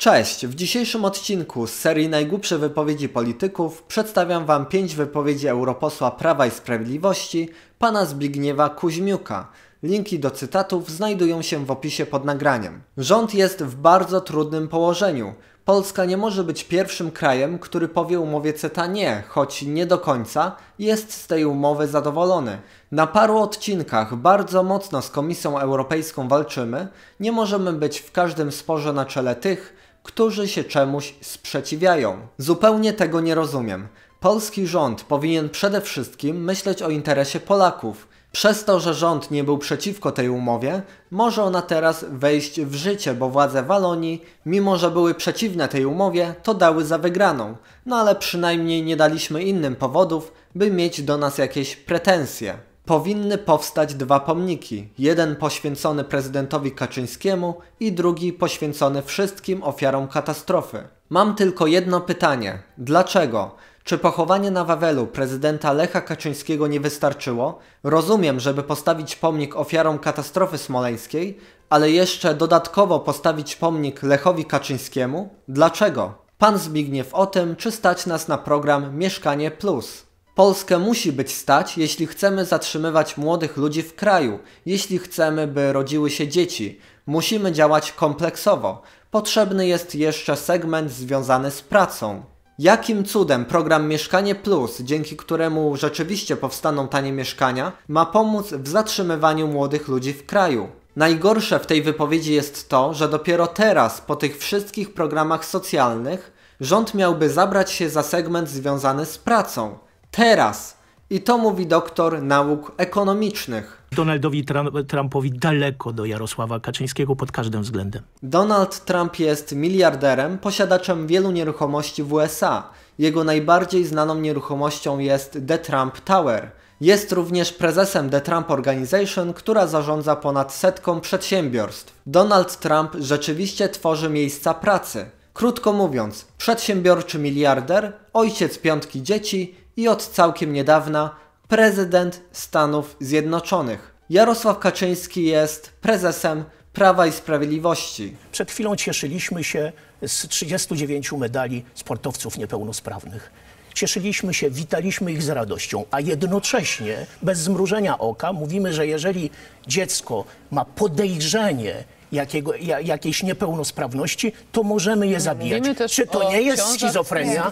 Cześć! W dzisiejszym odcinku z serii Najgłupsze wypowiedzi polityków przedstawiam Wam pięć wypowiedzi europosła Prawa i Sprawiedliwości, pana Zbigniewa Kuźmiuka. Linki do cytatów znajdują się w opisie pod nagraniem. Rząd jest w bardzo trudnym położeniu. Polska nie może być pierwszym krajem, który powie umowie CETA nie, choć nie do końca jest z tej umowy zadowolony. Na paru odcinkach bardzo mocno z Komisją Europejską walczymy, nie możemy być w każdym sporze na czele tych, którzy się czemuś sprzeciwiają. Zupełnie tego nie rozumiem. Polski rząd powinien przede wszystkim myśleć o interesie Polaków. Przez to, że rząd nie był przeciwko tej umowie, może ona teraz wejść w życie, bo władze Walonii, mimo że były przeciwne tej umowie, to dały za wygraną. No ale przynajmniej nie daliśmy innym powodów, by mieć do nas jakieś pretensje powinny powstać dwa pomniki. Jeden poświęcony prezydentowi Kaczyńskiemu i drugi poświęcony wszystkim ofiarom katastrofy. Mam tylko jedno pytanie. Dlaczego? Czy pochowanie na Wawelu prezydenta Lecha Kaczyńskiego nie wystarczyło? Rozumiem, żeby postawić pomnik ofiarom katastrofy smoleńskiej, ale jeszcze dodatkowo postawić pomnik Lechowi Kaczyńskiemu? Dlaczego? Pan Zbigniew o tym, czy stać nas na program Mieszkanie Plus. Polskę musi być stać, jeśli chcemy zatrzymywać młodych ludzi w kraju, jeśli chcemy, by rodziły się dzieci. Musimy działać kompleksowo. Potrzebny jest jeszcze segment związany z pracą. Jakim cudem program Mieszkanie Plus, dzięki któremu rzeczywiście powstaną tanie mieszkania, ma pomóc w zatrzymywaniu młodych ludzi w kraju? Najgorsze w tej wypowiedzi jest to, że dopiero teraz, po tych wszystkich programach socjalnych, rząd miałby zabrać się za segment związany z pracą teraz. I to mówi doktor nauk ekonomicznych. Donaldowi Trumpowi daleko do Jarosława Kaczyńskiego pod każdym względem. Donald Trump jest miliarderem, posiadaczem wielu nieruchomości w USA. Jego najbardziej znaną nieruchomością jest The Trump Tower. Jest również prezesem The Trump Organization, która zarządza ponad setką przedsiębiorstw. Donald Trump rzeczywiście tworzy miejsca pracy. Krótko mówiąc, przedsiębiorczy miliarder, ojciec piątki dzieci, i od całkiem niedawna prezydent Stanów Zjednoczonych. Jarosław Kaczyński jest prezesem Prawa i Sprawiedliwości. Przed chwilą cieszyliśmy się z 39 medali sportowców niepełnosprawnych. Cieszyliśmy się, witaliśmy ich z radością, a jednocześnie bez zmrużenia oka mówimy, że jeżeli dziecko ma podejrzenie, jakiego, jakiejś niepełnosprawności, to możemy je mhm. zabijać. Czy to nie jest schizofrenia?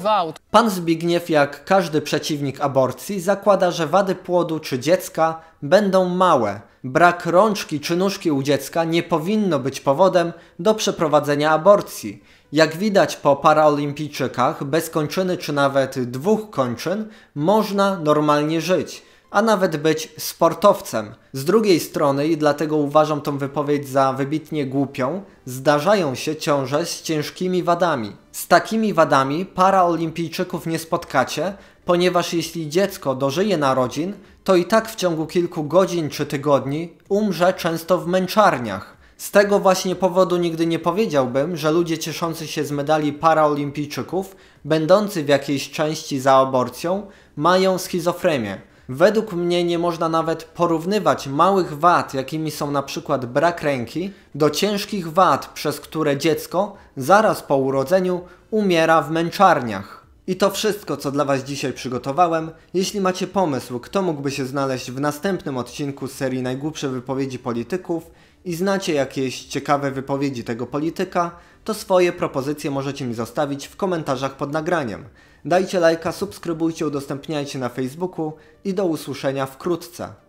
Pan Zbigniew, jak każdy przeciwnik aborcji, zakłada, że wady płodu czy dziecka będą małe. Brak rączki czy nóżki u dziecka nie powinno być powodem do przeprowadzenia aborcji. Jak widać po paraolimpijczykach, bez kończyny czy nawet dwóch kończyn można normalnie żyć a nawet być sportowcem. Z drugiej strony, i dlatego uważam tą wypowiedź za wybitnie głupią, zdarzają się ciąże z ciężkimi wadami. Z takimi wadami paraolimpijczyków nie spotkacie, ponieważ jeśli dziecko dożyje narodzin, to i tak w ciągu kilku godzin czy tygodni umrze często w męczarniach. Z tego właśnie powodu nigdy nie powiedziałbym, że ludzie cieszący się z medali paraolimpijczyków, będący w jakiejś części za aborcją, mają schizofrenię. Według mnie nie można nawet porównywać małych wad, jakimi są na przykład brak ręki, do ciężkich wad, przez które dziecko zaraz po urodzeniu umiera w męczarniach. I to wszystko, co dla Was dzisiaj przygotowałem. Jeśli macie pomysł, kto mógłby się znaleźć w następnym odcinku serii Najgłupsze Wypowiedzi Polityków i znacie jakieś ciekawe wypowiedzi tego polityka, to swoje propozycje możecie mi zostawić w komentarzach pod nagraniem. Dajcie lajka, subskrybujcie, udostępniajcie na Facebooku i do usłyszenia wkrótce.